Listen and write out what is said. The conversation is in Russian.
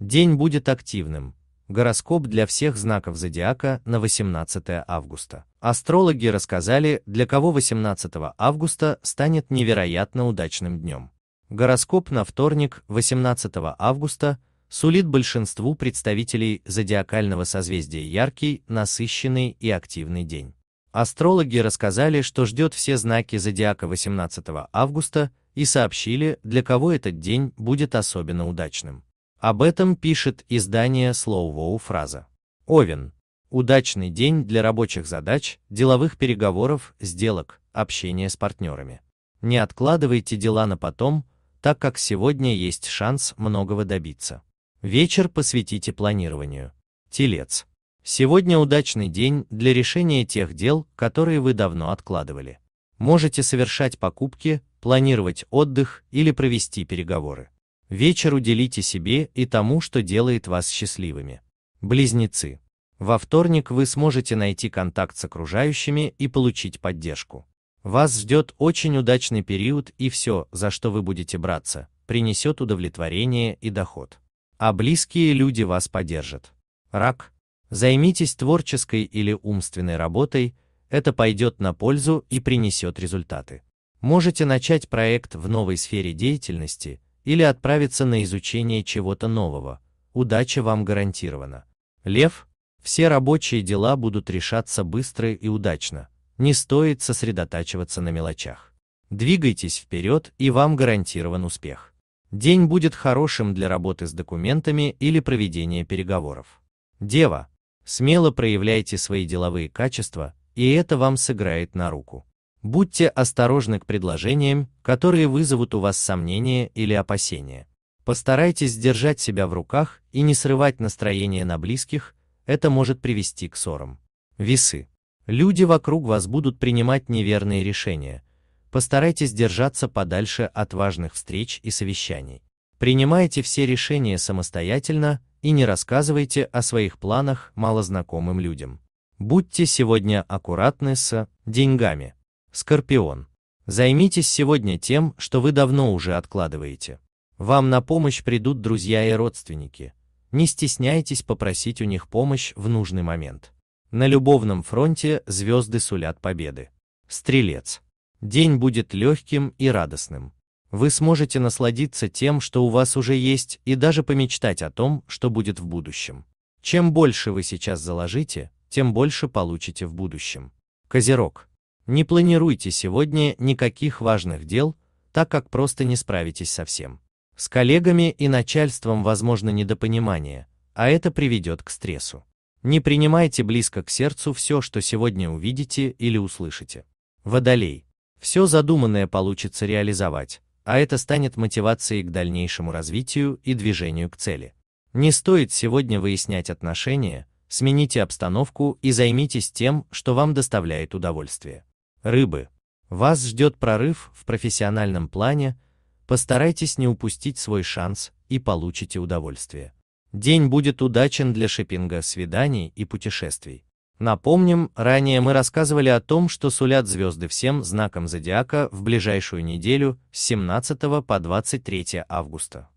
День будет активным. Гороскоп для всех знаков зодиака на 18 августа. Астрологи рассказали, для кого 18 августа станет невероятно удачным днем. Гороскоп на вторник, 18 августа, сулит большинству представителей зодиакального созвездия яркий, насыщенный и активный день. Астрологи рассказали, что ждет все знаки зодиака 18 августа и сообщили, для кого этот день будет особенно удачным. Об этом пишет издание «Слоу фраза». Овен. Удачный день для рабочих задач, деловых переговоров, сделок, общения с партнерами. Не откладывайте дела на потом, так как сегодня есть шанс многого добиться. Вечер посвятите планированию. Телец. Сегодня удачный день для решения тех дел, которые вы давно откладывали. Можете совершать покупки, планировать отдых или провести переговоры. Вечер уделите себе и тому, что делает вас счастливыми. Близнецы. Во вторник вы сможете найти контакт с окружающими и получить поддержку. Вас ждет очень удачный период и все, за что вы будете браться, принесет удовлетворение и доход. А близкие люди вас поддержат. Рак. Займитесь творческой или умственной работой, это пойдет на пользу и принесет результаты. Можете начать проект в новой сфере деятельности, или отправиться на изучение чего-то нового. Удача вам гарантирована. Лев, все рабочие дела будут решаться быстро и удачно. Не стоит сосредотачиваться на мелочах. Двигайтесь вперед, и вам гарантирован успех. День будет хорошим для работы с документами или проведения переговоров. Дева, смело проявляйте свои деловые качества, и это вам сыграет на руку. Будьте осторожны к предложениям, которые вызовут у вас сомнения или опасения. Постарайтесь держать себя в руках и не срывать настроение на близких, это может привести к ссорам. Весы. Люди вокруг вас будут принимать неверные решения. Постарайтесь держаться подальше от важных встреч и совещаний. Принимайте все решения самостоятельно и не рассказывайте о своих планах малознакомым людям. Будьте сегодня аккуратны с деньгами. Скорпион. Займитесь сегодня тем, что вы давно уже откладываете. Вам на помощь придут друзья и родственники. Не стесняйтесь попросить у них помощь в нужный момент. На любовном фронте звезды сулят победы. Стрелец. День будет легким и радостным. Вы сможете насладиться тем, что у вас уже есть, и даже помечтать о том, что будет в будущем. Чем больше вы сейчас заложите, тем больше получите в будущем. Козерог. Не планируйте сегодня никаких важных дел, так как просто не справитесь со всем. С коллегами и начальством возможно недопонимание, а это приведет к стрессу. Не принимайте близко к сердцу все, что сегодня увидите или услышите. Водолей. Все задуманное получится реализовать, а это станет мотивацией к дальнейшему развитию и движению к цели. Не стоит сегодня выяснять отношения, смените обстановку и займитесь тем, что вам доставляет удовольствие. Рыбы. Вас ждет прорыв в профессиональном плане, постарайтесь не упустить свой шанс и получите удовольствие. День будет удачен для шопинга, свиданий и путешествий. Напомним, ранее мы рассказывали о том, что сулят звезды всем знакам зодиака в ближайшую неделю с 17 по 23 августа.